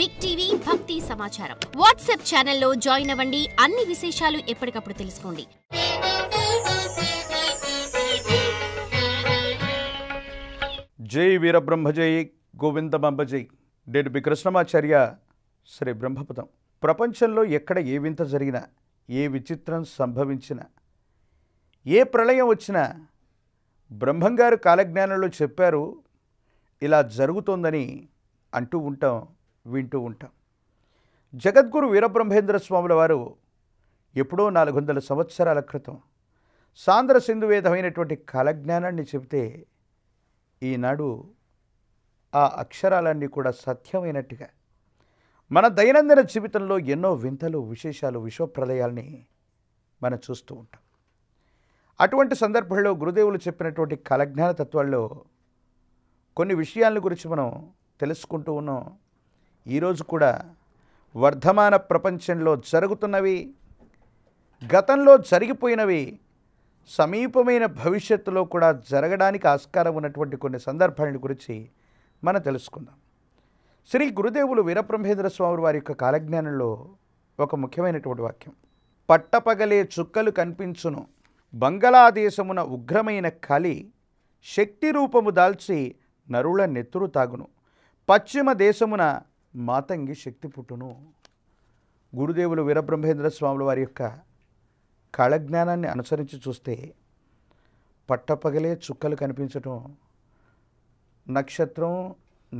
Big TV భక్తి సమాచారం WhatsApp ఛానల్లో జాయిన్ అవ్వండి అన్ని విశేషాలు ఎప్పటికప్పుడు తెలుసుకోండి జై వీరబ్రహ్మజై గోవిందమంబజై నేటి బి కృష్ణమాచార్య శ్రీ బ్రహ్మపదం ప్రపంచంలో ఎక్కడ ఏ వింత జరిగినా ఏ విచిత్రం సంభవించినా ఏ ప్రళయం వచ్చినా బ్రహ్మంగారు కాలజ్ఞానంలో చెప్పారు ఇలా జరుగుతోందని అంటూ ఉంటాం వింటూ ఉంటాం జగద్గురు వీరబ్రహ్మేంద్ర స్వాముల వారు ఎప్పుడో నాలుగు వందల సంవత్సరాల క్రితం సాంద్ర సింధువేదమైనటువంటి కాలజ్ఞానాన్ని చెబితే ఈనాడు ఆ అక్షరాలన్నీ కూడా సత్యమైనట్టుగా మన దైనందిన జీవితంలో ఎన్నో వింతలు విశేషాలు విశ్వప్రలయాల్ని మనం చూస్తూ ఉంటాం అటువంటి సందర్భంలో గురుదేవులు చెప్పినటువంటి కలజ్ఞాన తత్వాల్లో కొన్ని విషయాల గురించి మనం తెలుసుకుంటూ ఉన్నాం ఈరోజు కూడా వర్ధమాన ప్రపంచంలో జరుగుతున్నవి గతంలో జరిగిపోయినవి సమీపమైన భవిష్యత్తులో కూడా జరగడానికి ఆస్కారం ఉన్నటువంటి కొన్ని సందర్భాల గురించి మనం తెలుసుకుందాం శ్రీ గురుదేవులు వీరబ్రహ్మేంద్ర స్వామి వారి యొక్క కాలజ్ఞానంలో ఒక ముఖ్యమైనటువంటి వాక్యం పట్టపగలే చుక్కలు కనిపించును బంగళాదేశమున ఉగ్రమైన కలి శక్తి రూపము దాల్చి నరుల నెత్తురు తాగును పశ్చిమ దేశమున మాతంగి శక్తి పుట్టును గురుదేవులు వీరబ్రహ్మేంద్ర స్వాముల వారి యొక్క కళజ్ఞానాన్ని అనుసరించి చూస్తే పట్టపగలే చుక్కలు కనిపించటం నక్షత్రం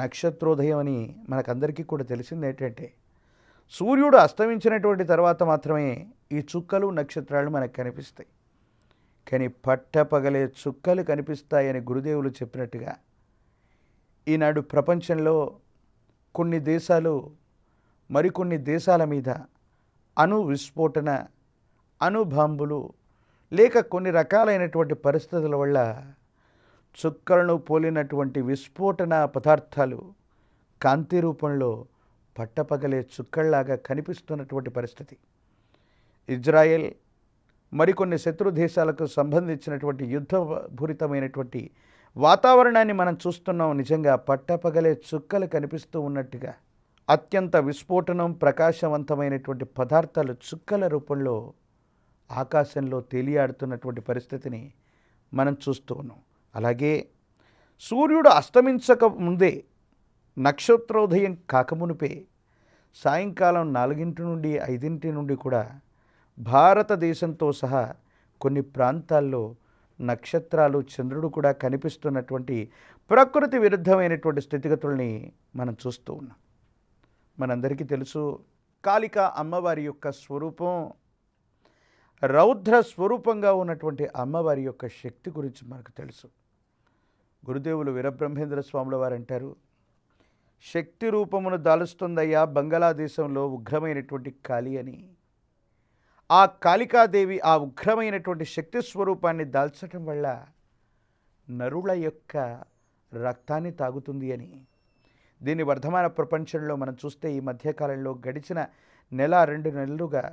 నక్షత్రోదయం అని మనకందరికీ కూడా తెలిసింది ఏంటంటే సూర్యుడు అస్తమించినటువంటి తర్వాత మాత్రమే ఈ చుక్కలు నక్షత్రాలు మనకు కనిపిస్తాయి కానీ పట్టపగలే చుక్కలు కనిపిస్తాయని గురుదేవులు చెప్పినట్టుగా ఈనాడు ప్రపంచంలో కొన్ని దేశాలు మరికొన్ని దేశాల మీద అణు విస్ఫోటన అణు బాంబులు లేక కొన్ని రకాలైనటువంటి పరిస్థితుల వల్ల చుక్కలను పోలినటువంటి విస్ఫోటన పదార్థాలు కాంతి రూపంలో పట్టపగలే చుక్కల్లాగా కనిపిస్తున్నటువంటి పరిస్థితి ఇజ్రాయెల్ మరికొన్ని శత్రు దేశాలకు సంబంధించినటువంటి యుద్ధభూరితమైనటువంటి వాతావరణాన్ని మనం చూస్తున్నాం నిజంగా పట్టపగలే చుక్కలు కనిపిస్తూ ఉన్నట్టుగా అత్యంత విస్ఫోటనం ప్రకాశవంతమైనటువంటి పదార్థాలు చుక్కల రూపంలో ఆకాశంలో తేలియాడుతున్నటువంటి పరిస్థితిని మనం చూస్తూ ఉన్నాం అలాగే సూర్యుడు అస్తమించక ముందే నక్షత్రోదయం కాకమునిపే సాయంకాలం నాలుగింటి నుండి ఐదింటి నుండి కూడా భారతదేశంతో సహా కొన్ని ప్రాంతాల్లో నక్షత్రాలు చంద్రుడు కూడా కనిపిస్తున్నటువంటి ప్రకృతి విరుద్ధమైనటువంటి స్థితిగతుల్ని మనం చూస్తూ ఉన్నాం మనందరికీ తెలుసు కాళిక అమ్మవారి యొక్క స్వరూపం రౌద్ర స్వరూపంగా ఉన్నటువంటి అమ్మవారి యొక్క శక్తి గురించి మనకు తెలుసు గురుదేవులు వీరబ్రహ్మేంద్ర స్వాముల వారు అంటారు శక్తి రూపమును దాలుస్తుందయ్యా బంగ్లాదేశంలో ఉగ్రమైనటువంటి కాళి అని ఆ కాళికాదేవి ఆ ఉగ్రమైనటువంటి శక్తి స్వరూపాన్ని దాల్చటం వల్ల నరుల యొక్క రక్తాన్ని తాగుతుంది అని దీన్ని వర్ధమాన ప్రపంచంలో మనం చూస్తే ఈ మధ్యకాలంలో గడిచిన నెల రెండు నెలలుగా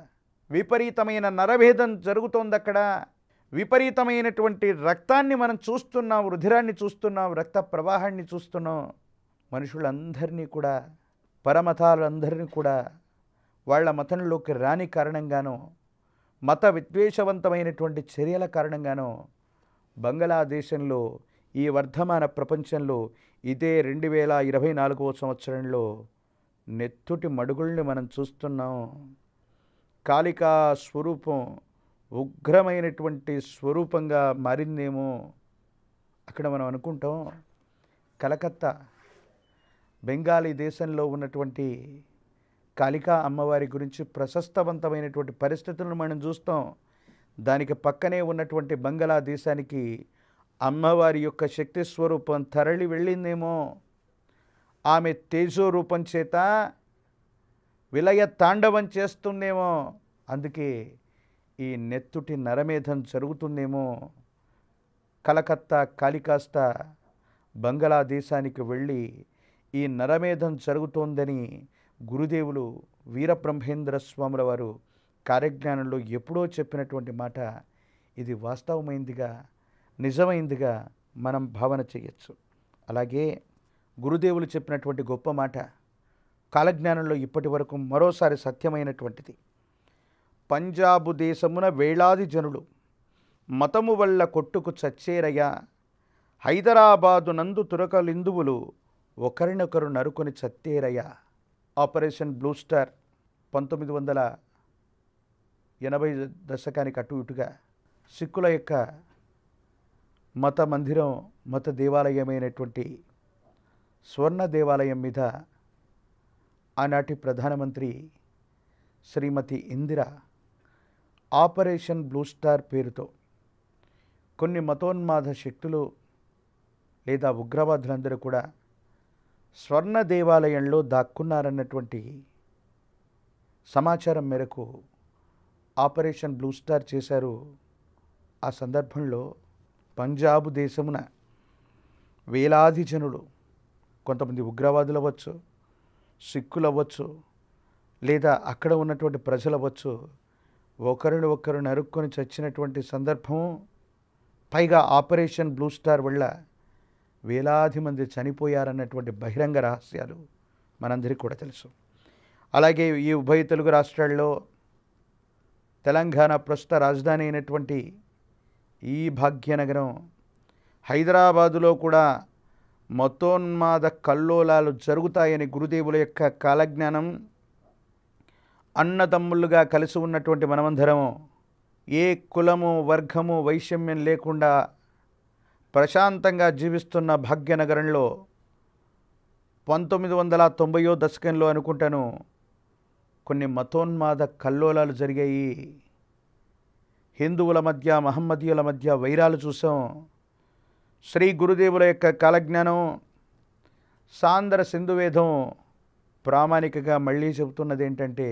విపరీతమైన నరభేదం జరుగుతోంది అక్కడ విపరీతమైనటువంటి రక్తాన్ని మనం చూస్తున్నాం రుధిరాన్ని చూస్తున్నాం రక్త ప్రవాహాన్ని చూస్తున్నాం మనుషులందరినీ కూడా పరమతాలందరినీ కూడా వాళ్ళ మతంలోకి రాని కారణంగానో మత విద్వేషవంతమైనటువంటి చర్యల కారణంగానో బంగ్లాదేశంలో ఈ వర్ధమాన ప్రపంచంలో ఇదే రెండు వేల ఇరవై నాలుగవ సంవత్సరంలో నెత్తుటి మడుగుల్ని మనం చూస్తున్నాం కాళికా స్వరూపం ఉగ్రమైనటువంటి స్వరూపంగా మారిందేమో అక్కడ మనం అనుకుంటాం కలకత్తా బెంగాలీ దేశంలో ఉన్నటువంటి కాళికా అమ్మవారి గురించి ప్రశస్తవంతమైనటువంటి పరిస్థితులను మనం చూస్తాం దానికి పక్కనే ఉన్నటువంటి బంగ్లాదేశానికి అమ్మవారి యొక్క శక్తి స్వరూపం తరలి వెళ్ళిందేమో ఆమె తేజో రూపం చేత విలయ తాండవం చేస్తుందేమో అందుకే ఈ నెత్తుటి నరమేధం జరుగుతుందేమో కలకత్తా కాళికాస్త బంగ్లాదేశానికి వెళ్ళి ఈ నరమేధం జరుగుతోందని గురుదేవులు వీరబ్రహ్మేంద్ర స్వాముల వారు కార్యజ్ఞానంలో ఎప్పుడో చెప్పినటువంటి మాట ఇది వాస్తవమైందిగా నిజమైందిగా మనం భావన చేయొచ్చు అలాగే గురుదేవులు చెప్పినటువంటి గొప్ప మాట కాలజ్ఞానంలో ఇప్పటి వరకు మరోసారి సత్యమైనటువంటిది పంజాబు దేశమున వేలాది జనులు మతము వల్ల కొట్టుకు చచ్చేరయ్యా హైదరాబాదు నందు తురకలిందువులు ఒకరినొకరు నరుకొని చత్తేరయ్యా ఆపరేషన్ బ్లూ స్టార్ పంతొమ్మిది వందల ఎనభై దశకానికి అటు ఇటుగా సిక్కుల యొక్క మత మందిరం మత దేవాలయమైనటువంటి స్వర్ణ దేవాలయం మీద ఆనాటి ప్రధానమంత్రి Shrimati Indira operation blue star పేరుతో కొన్ని మతోన్మాద శక్తులు లేదా ఉగ్రవాదులందరూ కూడా స్వర్ణ దేవాలయంలో దాక్కున్నారన్నటువంటి సమాచారం మేరకు ఆపరేషన్ బ్లూ స్టార్ చేశారు ఆ సందర్భంలో పంజాబ్ దేశమున వేలాది జనులు కొంతమంది ఉగ్రవాదులు అవ్వచ్చు సిక్కులు అవ్వచ్చు లేదా అక్కడ ఉన్నటువంటి ప్రజలు అవ్వచ్చు ఒకరిని ఒకరు నరుక్కొని చచ్చినటువంటి సందర్భం పైగా ఆపరేషన్ బ్లూ స్టార్ వల్ల వేలాది మంది చనిపోయారన్నటువంటి బహిరంగ రహస్యాలు మనందరికీ కూడా తెలుసు అలాగే ఈ ఉభయ తెలుగు రాష్ట్రాల్లో తెలంగాణ ప్రస్తుత రాజధాని అయినటువంటి ఈ భాగ్యనగరం హైదరాబాదులో కూడా మతోన్మాద కల్లోలాలు జరుగుతాయని గురుదేవుల యొక్క కాలజ్ఞానం అన్నదమ్ములుగా కలిసి ఉన్నటువంటి మనమందరము ఏ కులము వర్గము వైషమ్యం లేకుండా ప్రశాంతంగా జీవిస్తున్న భాగ్యనగరంలో పంతొమ్మిది వందల తొంభయో దశకంలో అనుకుంటాను కొన్ని మతోన్మాద కల్లోలాలు జరిగాయి హిందువుల మధ్య మహమ్మదీయుల మధ్య వైరాలు చూసాం శ్రీ గురుదేవుల యొక్క కాలజ్ఞానం సాంద్ర సింధువేదం ప్రామాణికగా మళ్ళీ చెబుతున్నది ఏంటంటే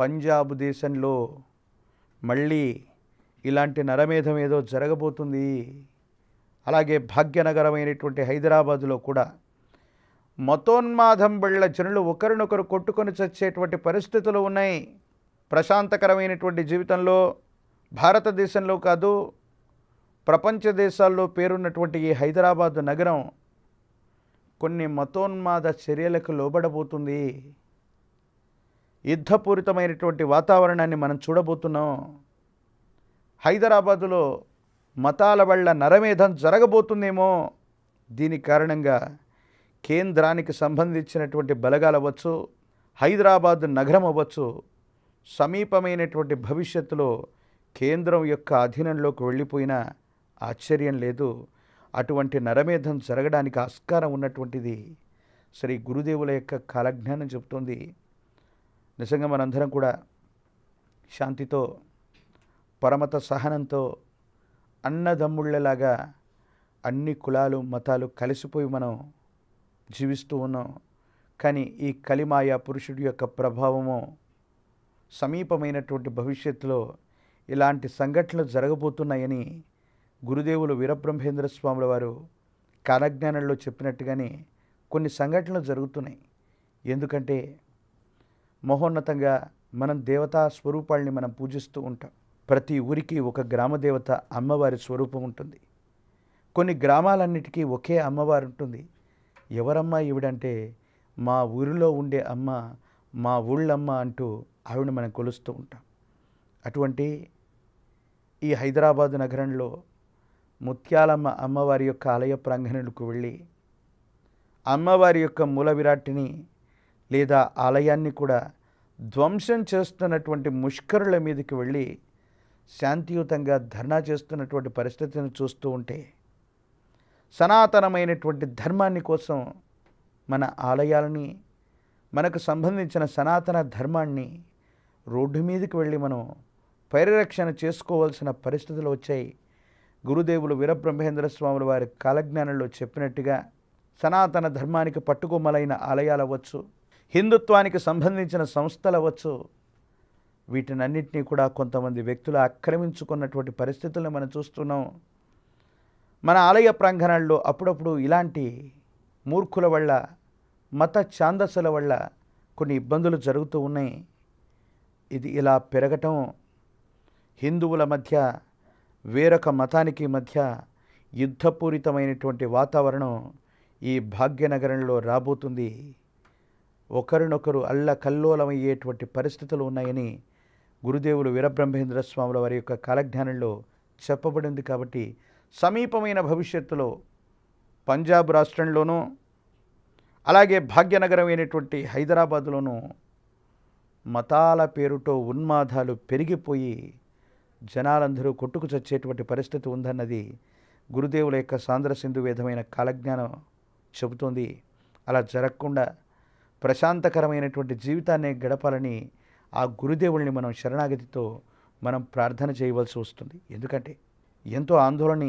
పంజాబ్ దేశంలో మళ్ళీ ఇలాంటి నరమేధం ఏదో జరగబోతుంది అలాగే భాగ్యనగరమైనటువంటి హైదరాబాదులో కూడా మతోన్మాదం బళ్ళ జనులు ఒకరినొకరు కొట్టుకొని చచ్చేటువంటి పరిస్థితులు ఉన్నాయి ప్రశాంతకరమైనటువంటి జీవితంలో భారతదేశంలో కాదు ప్రపంచ దేశాల్లో పేరున్నటువంటి ఈ హైదరాబాదు నగరం కొన్ని మతోన్మాద చర్యలకు లోబడబోతుంది యుద్ధపూరితమైనటువంటి వాతావరణాన్ని మనం చూడబోతున్నాం హైదరాబాదులో మతాల వల్ల నరమేధం జరగబోతుందేమో దీని కారణంగా కేంద్రానికి సంబంధించినటువంటి బలగాలు అవ్వచ్చు హైదరాబాద్ నగరం అవ్వచ్చు సమీపమైనటువంటి భవిష్యత్తులో కేంద్రం యొక్క అధీనంలోకి వెళ్ళిపోయినా ఆశ్చర్యం లేదు అటువంటి నరమేధం జరగడానికి ఆస్కారం ఉన్నటువంటిది శ్రీ గురుదేవుల యొక్క కాలజ్ఞానం చెబుతోంది నిజంగా మనందరం కూడా శాంతితో పరమత సహనంతో అన్నదమ్ముళ్ళలాగా అన్ని కులాలు మతాలు కలిసిపోయి మనం జీవిస్తూ ఉన్నాం కానీ ఈ కలిమాయ పురుషుడి యొక్క ప్రభావము సమీపమైనటువంటి భవిష్యత్తులో ఇలాంటి సంఘటనలు జరగబోతున్నాయని గురుదేవులు వీరబ్రహ్మేంద్ర స్వాముల వారు కాలజ్ఞానంలో చెప్పినట్టుగానే కొన్ని సంఘటనలు జరుగుతున్నాయి ఎందుకంటే మహోన్నతంగా మనం దేవతా స్వరూపాల్ని మనం పూజిస్తూ ఉంటాం ప్రతి ఊరికి ఒక గ్రామదేవత అమ్మవారి స్వరూపం ఉంటుంది కొన్ని గ్రామాలన్నిటికీ ఒకే అమ్మవారు ఉంటుంది ఎవరమ్మ ఈవిడంటే మా ఊరిలో ఉండే అమ్మ మా ఊళ్ళమ్మ అంటూ ఆవిడ మనం కొలుస్తూ ఉంటాం అటువంటి ఈ హైదరాబాదు నగరంలో ముత్యాలమ్మ అమ్మవారి యొక్క ఆలయ ప్రాంగణులకు వెళ్ళి అమ్మవారి యొక్క మూల విరాట్ని లేదా ఆలయాన్ని కూడా ధ్వంసం చేస్తున్నటువంటి ముష్కరుల మీదకి వెళ్ళి శాంతియుతంగా ధర్నా చేస్తున్నటువంటి పరిస్థితిని చూస్తూ ఉంటే సనాతనమైనటువంటి ధర్మాన్ని కోసం మన ఆలయాలని మనకు సంబంధించిన సనాతన ధర్మాన్ని రోడ్డు మీదకి వెళ్ళి మనం పరిరక్షణ చేసుకోవాల్సిన పరిస్థితులు వచ్చాయి గురుదేవులు వీరబ్రహ్మేంద్ర స్వాముల వారి కాలజ్ఞానంలో చెప్పినట్టుగా సనాతన ధర్మానికి పట్టుకొమ్మలైన ఆలయాలు అవ్వచ్చు హిందుత్వానికి సంబంధించిన సంస్థలు అవ్వచ్చు వీటినన్నింటినీ కూడా కొంతమంది వ్యక్తులు ఆక్రమించుకున్నటువంటి పరిస్థితులను మనం చూస్తున్నాం మన ఆలయ ప్రాంగణాల్లో అప్పుడప్పుడు ఇలాంటి మూర్ఖుల వల్ల మత ఛాందస్సుల వల్ల కొన్ని ఇబ్బందులు జరుగుతూ ఉన్నాయి ఇది ఇలా పెరగటం హిందువుల మధ్య వేరొక మతానికి మధ్య యుద్ధపూరితమైనటువంటి వాతావరణం ఈ భాగ్యనగరంలో రాబోతుంది ఒకరినొకరు అల్లకల్లోలమయ్యేటువంటి పరిస్థితులు ఉన్నాయని గురుదేవులు వీరబ్రహ్మేంద్ర స్వాముల వారి యొక్క కాలజ్ఞానంలో చెప్పబడింది కాబట్టి సమీపమైన భవిష్యత్తులో పంజాబ్ రాష్ట్రంలోనూ అలాగే భాగ్యనగరమైనటువంటి హైదరాబాదులోనూ మతాల పేరుతో ఉన్మాదాలు పెరిగిపోయి జనాలందరూ కొట్టుకు చచ్చేటువంటి పరిస్థితి ఉందన్నది గురుదేవుల యొక్క సాంద్ర వేదమైన కాలజ్ఞానం చెబుతోంది అలా జరగకుండా ప్రశాంతకరమైనటువంటి జీవితాన్ని గడపాలని ఆ గురుదేవుల్ని మనం శరణాగతితో మనం ప్రార్థన చేయవలసి వస్తుంది ఎందుకంటే ఎంతో ఆందోళన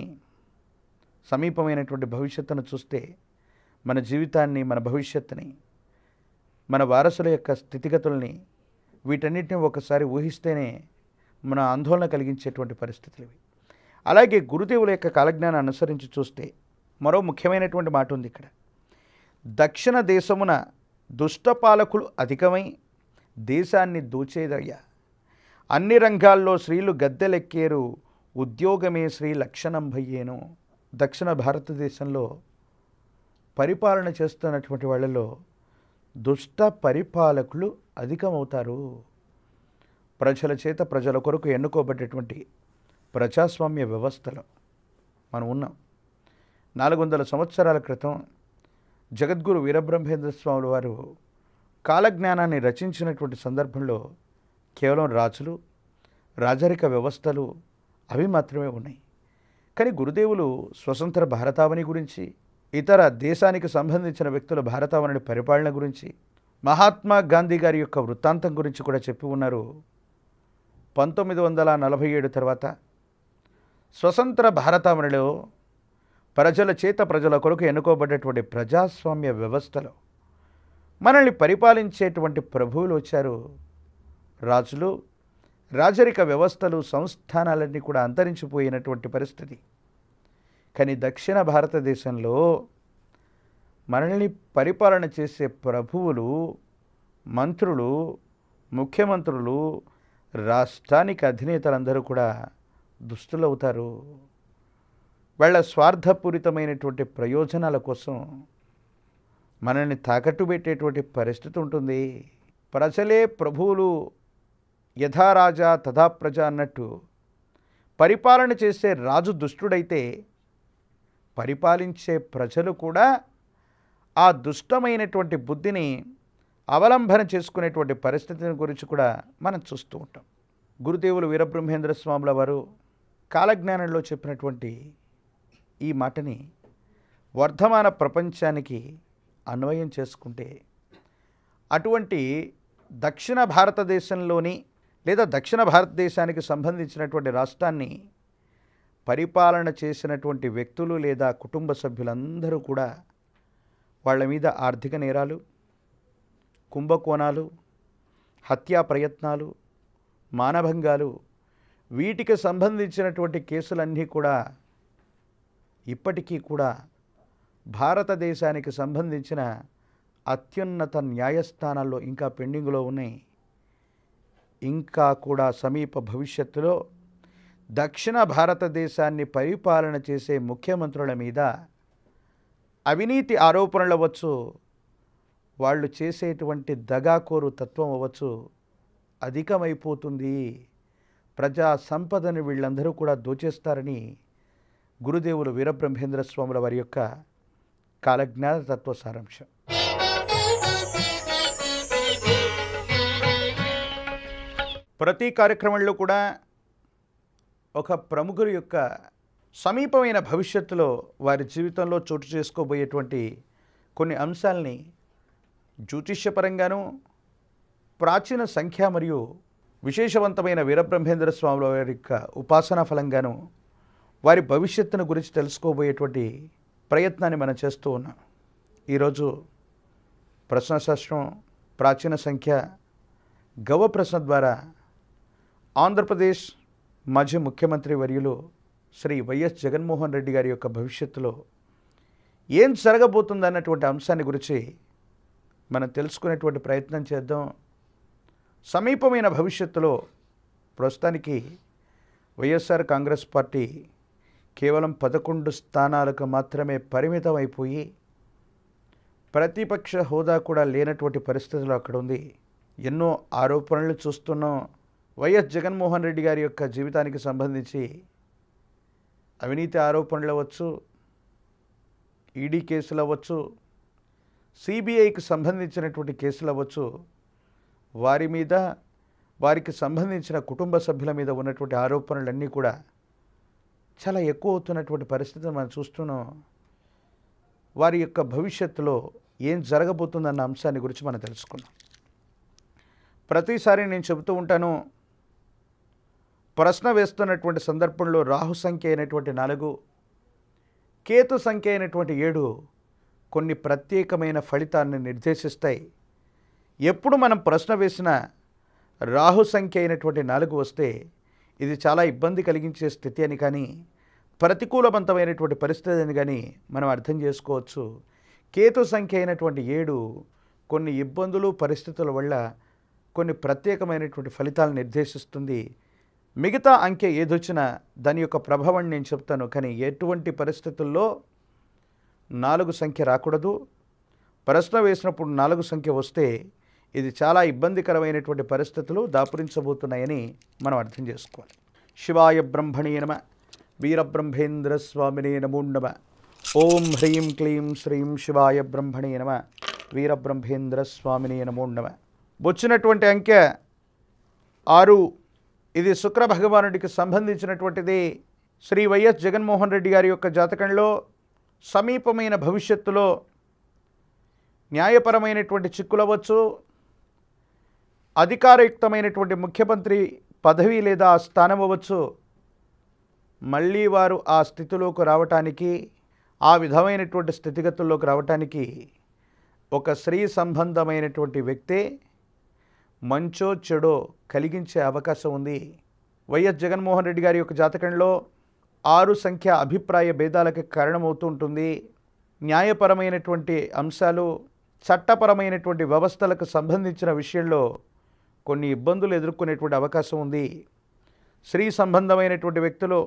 సమీపమైనటువంటి భవిష్యత్తును చూస్తే మన జీవితాన్ని మన భవిష్యత్తుని మన వారసుల యొక్క స్థితిగతుల్ని వీటన్నిటిని ఒకసారి ఊహిస్తేనే మన ఆందోళన కలిగించేటువంటి పరిస్థితులు ఇవి అలాగే గురుదేవుల యొక్క కాలజ్ఞానం అనుసరించి చూస్తే మరో ముఖ్యమైనటువంటి మాట ఉంది ఇక్కడ దక్షిణ దేశమున దుష్టపాలకులు అధికమై దేశాన్ని దోచేదయ్యా అన్ని రంగాల్లో స్త్రీలు గద్దెలెక్కేరు ఉద్యోగమే శ్రీ లక్షణం భయ్యేను దక్షిణ భారతదేశంలో పరిపాలన చేస్తున్నటువంటి వాళ్ళలో దుష్ట పరిపాలకులు అధికమవుతారు ప్రజల చేత ప్రజల కొరకు ఎన్నుకోబడ్డటువంటి ప్రజాస్వామ్య వ్యవస్థలో మనం ఉన్నాం నాలుగు వందల సంవత్సరాల క్రితం జగద్గురు వీరబ్రహ్మేంద్ర స్వాముల వారు కాలజ్ఞానాన్ని రచించినటువంటి సందర్భంలో కేవలం రాజులు రాజరిక వ్యవస్థలు అవి మాత్రమే ఉన్నాయి కానీ గురుదేవులు స్వతంత్ర భారతావని గురించి ఇతర దేశానికి సంబంధించిన వ్యక్తుల భారతావని పరిపాలన గురించి మహాత్మా గాంధీ గారి యొక్క వృత్తాంతం గురించి కూడా చెప్పి ఉన్నారు పంతొమ్మిది వందల నలభై ఏడు తర్వాత స్వతంత్ర భారతావనిలో ప్రజల చేత ప్రజల కొరకు ఎన్నుకోబడ్డటువంటి ప్రజాస్వామ్య వ్యవస్థలో మనల్ని పరిపాలించేటువంటి ప్రభువులు వచ్చారు రాజులు రాజరిక వ్యవస్థలు సంస్థానాలన్నీ కూడా అంతరించిపోయినటువంటి పరిస్థితి కానీ దక్షిణ భారతదేశంలో మనల్ని పరిపాలన చేసే ప్రభువులు మంత్రులు ముఖ్యమంత్రులు రాష్ట్రానికి అధినేతలందరూ కూడా దుస్తులవుతారు వాళ్ళ స్వార్థపూరితమైనటువంటి ప్రయోజనాల కోసం మనల్ని తాకట్టు పెట్టేటువంటి పరిస్థితి ఉంటుంది ప్రజలే ప్రభువులు యథారాజా తథా ప్రజ అన్నట్టు పరిపాలన చేసే రాజు దుష్టుడైతే పరిపాలించే ప్రజలు కూడా ఆ దుష్టమైనటువంటి బుద్ధిని అవలంబన చేసుకునేటువంటి పరిస్థితిని గురించి కూడా మనం చూస్తూ ఉంటాం గురుదేవులు వీరబ్రహ్మేంద్ర స్వాముల వారు కాలజ్ఞానంలో చెప్పినటువంటి ఈ మాటని వర్ధమాన ప్రపంచానికి అన్వయం చేసుకుంటే అటువంటి దక్షిణ భారతదేశంలోని లేదా దక్షిణ భారతదేశానికి సంబంధించినటువంటి రాష్ట్రాన్ని పరిపాలన చేసినటువంటి వ్యక్తులు లేదా కుటుంబ సభ్యులందరూ కూడా వాళ్ళ మీద ఆర్థిక నేరాలు కుంభకోణాలు హత్యా ప్రయత్నాలు మానభంగాలు వీటికి సంబంధించినటువంటి కేసులన్నీ కూడా ఇప్పటికీ కూడా భారతదేశానికి సంబంధించిన అత్యున్నత న్యాయస్థానాల్లో ఇంకా పెండింగ్లో ఉన్నాయి ఇంకా కూడా సమీప భవిష్యత్తులో దక్షిణ భారతదేశాన్ని పరిపాలన చేసే ముఖ్యమంత్రుల మీద అవినీతి ఆరోపణలు అవ్వచ్చు వాళ్ళు చేసేటువంటి దగాకోరు తత్వం అవ్వచ్చు అధికమైపోతుంది ప్రజా సంపదను వీళ్ళందరూ కూడా దోచేస్తారని గురుదేవులు వీరబ్రహ్మేంద్ర స్వాముల వారి యొక్క కాలజ్ఞాన తత్వ సారాంశం ప్రతి కార్యక్రమంలో కూడా ఒక ప్రముఖుల యొక్క సమీపమైన భవిష్యత్తులో వారి జీవితంలో చోటు చేసుకోబోయేటువంటి కొన్ని అంశాలని జ్యోతిష్యపరంగాను ప్రాచీన సంఖ్య మరియు విశేషవంతమైన వీరబ్రహ్మేంద్ర స్వామి వారి యొక్క ఉపాసనా ఫలంగాను వారి భవిష్యత్తును గురించి తెలుసుకోబోయేటువంటి ప్రయత్నాన్ని మనం చేస్తూ ఉన్నాం ఈరోజు ప్రశ్నశాస్త్రం ప్రాచీన సంఖ్య గవ ప్రశ్న ద్వారా ఆంధ్రప్రదేశ్ మాజీ ముఖ్యమంత్రి వర్యులు శ్రీ వైఎస్ జగన్మోహన్ రెడ్డి గారి యొక్క భవిష్యత్తులో ఏం జరగబోతుందన్నటువంటి అంశాన్ని గురించి మనం తెలుసుకునేటువంటి ప్రయత్నం చేద్దాం సమీపమైన భవిష్యత్తులో ప్రస్తుతానికి వైఎస్ఆర్ కాంగ్రెస్ పార్టీ కేవలం పదకొండు స్థానాలకు మాత్రమే పరిమితమైపోయి ప్రతిపక్ష హోదా కూడా లేనటువంటి పరిస్థితులు అక్కడ ఉంది ఎన్నో ఆరోపణలు చూస్తున్నాం వైఎస్ జగన్మోహన్ రెడ్డి గారి యొక్క జీవితానికి సంబంధించి అవినీతి ఆరోపణలు అవ్వచ్చు ఈడీ కేసులు అవ్వచ్చు సిబిఐకి సంబంధించినటువంటి కేసులు అవ్వచ్చు వారి మీద వారికి సంబంధించిన కుటుంబ సభ్యుల మీద ఉన్నటువంటి ఆరోపణలన్నీ కూడా చాలా ఎక్కువ అవుతున్నటువంటి పరిస్థితిని మనం చూస్తున్నాం వారి యొక్క భవిష్యత్తులో ఏం జరగబోతుందన్న అంశాన్ని గురించి మనం తెలుసుకున్నాం ప్రతిసారి నేను చెబుతూ ఉంటాను ప్రశ్న వేస్తున్నటువంటి సందర్భంలో రాహు సంఖ్య అయినటువంటి నాలుగు కేతు సంఖ్య అయినటువంటి ఏడు కొన్ని ప్రత్యేకమైన ఫలితాన్ని నిర్దేశిస్తాయి ఎప్పుడు మనం ప్రశ్న వేసినా రాహు సంఖ్య అయినటువంటి నాలుగు వస్తే ఇది చాలా ఇబ్బంది కలిగించే స్థితి అని కానీ ప్రతికూలవంతమైనటువంటి పరిస్థితి అని కానీ మనం అర్థం చేసుకోవచ్చు కేతు సంఖ్య అయినటువంటి ఏడు కొన్ని ఇబ్బందులు పరిస్థితుల వల్ల కొన్ని ప్రత్యేకమైనటువంటి ఫలితాలు నిర్దేశిస్తుంది మిగతా అంకె ఏదొచ్చినా దాని యొక్క ప్రభావం నేను చెప్తాను కానీ ఎటువంటి పరిస్థితుల్లో నాలుగు సంఖ్య రాకూడదు ప్రశ్న వేసినప్పుడు నాలుగు సంఖ్య వస్తే ఇది చాలా ఇబ్బందికరమైనటువంటి పరిస్థితులు దాపురించబోతున్నాయని మనం అర్థం చేసుకోవాలి శివాయ బ్రహ్మణే నమ వీరబ్రహ్మేంద్ర స్వామినే నమో నమ ఓం హ్రీం క్లీం శ్రీం శివాయ బ్రహ్మణే నమ వీరబ్రహ్మేంద్ర స్వామినే నమో నమ వచ్చినటువంటి అంకె ఆరు ఇది శుక్ర భగవానుడికి సంబంధించినటువంటిది శ్రీ వైఎస్ జగన్మోహన్ రెడ్డి గారి యొక్క జాతకంలో సమీపమైన భవిష్యత్తులో న్యాయపరమైనటువంటి చిక్కులవచ్చు అధికారయుక్తమైనటువంటి ముఖ్యమంత్రి పదవి లేదా స్థానం అవ్వచ్చు మళ్ళీ వారు ఆ స్థితిలోకి రావటానికి ఆ విధమైనటువంటి స్థితిగతుల్లోకి రావటానికి ఒక స్త్రీ సంబంధమైనటువంటి వ్యక్తే మంచో చెడో కలిగించే అవకాశం ఉంది వైఎస్ జగన్మోహన్ రెడ్డి గారి యొక్క జాతకంలో ఆరు సంఖ్య అభిప్రాయ భేదాలకు కారణమవుతూ ఉంటుంది న్యాయపరమైనటువంటి అంశాలు చట్టపరమైనటువంటి వ్యవస్థలకు సంబంధించిన విషయంలో కొన్ని ఇబ్బందులు ఎదుర్కొనేటువంటి అవకాశం ఉంది స్త్రీ సంబంధమైనటువంటి వ్యక్తులు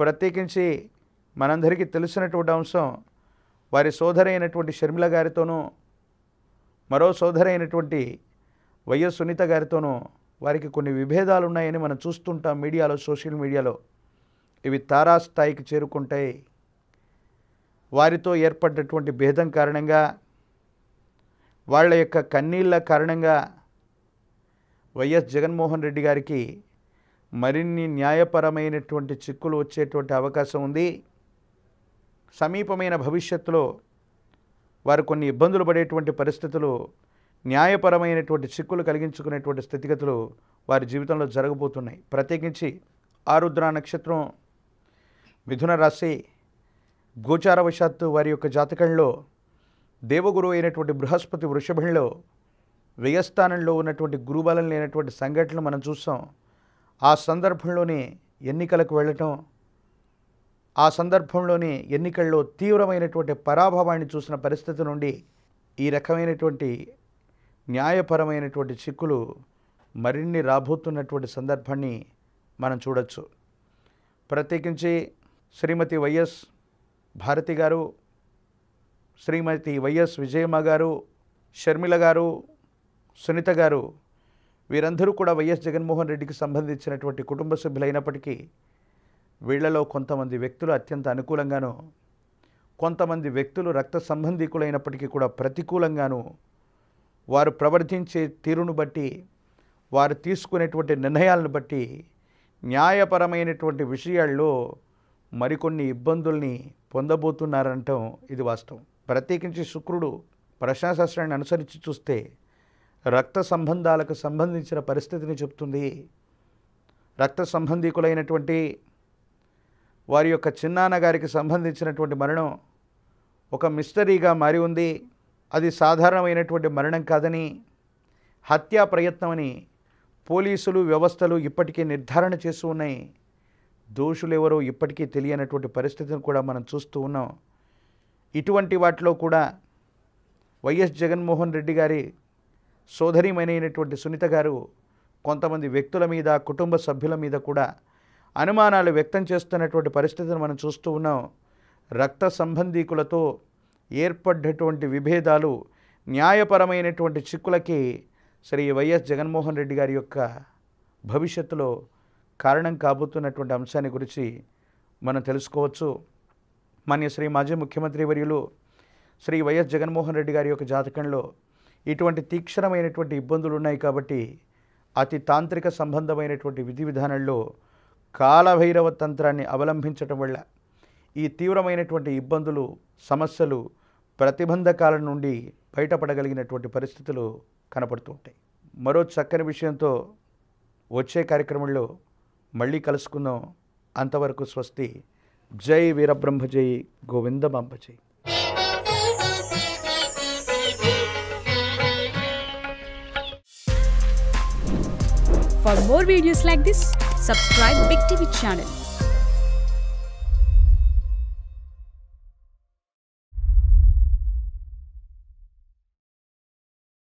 ప్రత్యేకించి మనందరికీ తెలిసినటువంటి అంశం వారి సోదరి అయినటువంటి షర్మిల గారితోనూ మరో సోదరి అయినటువంటి వైఎస్ సునీత గారితోనూ వారికి కొన్ని విభేదాలు ఉన్నాయని మనం చూస్తుంటాం మీడియాలో సోషల్ మీడియాలో ఇవి తారాస్థాయికి చేరుకుంటాయి వారితో ఏర్పడినటువంటి భేదం కారణంగా వాళ్ళ యొక్క కన్నీళ్ళ కారణంగా వైఎస్ జగన్మోహన్ రెడ్డి గారికి మరిన్ని న్యాయపరమైనటువంటి చిక్కులు వచ్చేటువంటి అవకాశం ఉంది సమీపమైన భవిష్యత్తులో వారు కొన్ని ఇబ్బందులు పడేటువంటి పరిస్థితులు న్యాయపరమైనటువంటి చిక్కులు కలిగించుకునేటువంటి స్థితిగతులు వారి జీవితంలో జరగబోతున్నాయి ప్రత్యేకించి ఆరుద్ర నక్షత్రం మిథున రాశి గోచారవశాత్తు వారి యొక్క జాతకంలో దేవగురు అయినటువంటి బృహస్పతి వృషభంలో వ్యయస్థానంలో ఉన్నటువంటి గురుబలం లేనటువంటి సంఘటనలు మనం చూస్తాం ఆ సందర్భంలోనే ఎన్నికలకు వెళ్ళటం ఆ సందర్భంలోనే ఎన్నికల్లో తీవ్రమైనటువంటి పరాభవాన్ని చూసిన పరిస్థితి నుండి ఈ రకమైనటువంటి న్యాయపరమైనటువంటి చిక్కులు మరిన్ని రాబోతున్నటువంటి సందర్భాన్ని మనం చూడొచ్చు ప్రత్యేకించి శ్రీమతి వైఎస్ భారతి గారు శ్రీమతి వైఎస్ విజయమ్మ గారు షర్మిల గారు సునీత గారు వీరందరూ కూడా వైఎస్ జగన్మోహన్ రెడ్డికి సంబంధించినటువంటి కుటుంబ సభ్యులైనప్పటికీ వీళ్లలో కొంతమంది వ్యక్తులు అత్యంత అనుకూలంగాను కొంతమంది వ్యక్తులు రక్త సంబంధికులైనప్పటికీ కూడా ప్రతికూలంగాను వారు ప్రవర్తించే తీరును బట్టి వారు తీసుకునేటువంటి నిర్ణయాలను బట్టి న్యాయపరమైనటువంటి విషయాల్లో మరికొన్ని ఇబ్బందుల్ని పొందబోతున్నారంటం ఇది వాస్తవం ప్రత్యేకించి శుక్రుడు ప్రశ్నాశాస్త్రాన్ని అనుసరించి చూస్తే రక్త సంబంధాలకు సంబంధించిన పరిస్థితిని చెప్తుంది రక్త సంబంధికులైనటువంటి వారి యొక్క చిన్నాన్నగారికి సంబంధించినటువంటి మరణం ఒక మిస్టరీగా మారి ఉంది అది సాధారణమైనటువంటి మరణం కాదని హత్యా ప్రయత్నమని పోలీసులు వ్యవస్థలు ఇప్పటికీ నిర్ధారణ చేస్తూ ఉన్నాయి దోషులు ఎవరో ఇప్పటికీ తెలియనటువంటి పరిస్థితిని కూడా మనం చూస్తూ ఉన్నాం ఇటువంటి వాటిలో కూడా వైఎస్ జగన్మోహన్ రెడ్డి గారి సోదరిమైనటువంటి సునీత గారు కొంతమంది వ్యక్తుల మీద కుటుంబ సభ్యుల మీద కూడా అనుమానాలు వ్యక్తం చేస్తున్నటువంటి పరిస్థితిని మనం చూస్తూ ఉన్నాం రక్త సంబంధీకులతో ఏర్పడ్డటువంటి విభేదాలు న్యాయపరమైనటువంటి చిక్కులకి శ్రీ వైఎస్ జగన్మోహన్ రెడ్డి గారి యొక్క భవిష్యత్తులో కారణం కాబోతున్నటువంటి అంశాన్ని గురించి మనం తెలుసుకోవచ్చు మాన్య శ్రీ మాజీ ముఖ్యమంత్రి వర్యులు శ్రీ వైఎస్ జగన్మోహన్ రెడ్డి గారి యొక్క జాతకంలో ఇటువంటి తీక్షణమైనటువంటి ఇబ్బందులు ఉన్నాయి కాబట్టి అతి తాంత్రిక సంబంధమైనటువంటి విధి విధానంలో కాలభైరవ తంత్రాన్ని అవలంబించటం వల్ల ఈ తీవ్రమైనటువంటి ఇబ్బందులు సమస్యలు ప్రతిబంధకాల నుండి బయటపడగలిగినటువంటి పరిస్థితులు కనపడుతూ ఉంటాయి మరో చక్కని విషయంతో వచ్చే కార్యక్రమంలో మళ్ళీ కలుసుకుందాం అంతవరకు స్వస్తి జై వీరబ్రహ్మ జై గోవిందమాంబ జై For more videos like this, subscribe Big TV channel.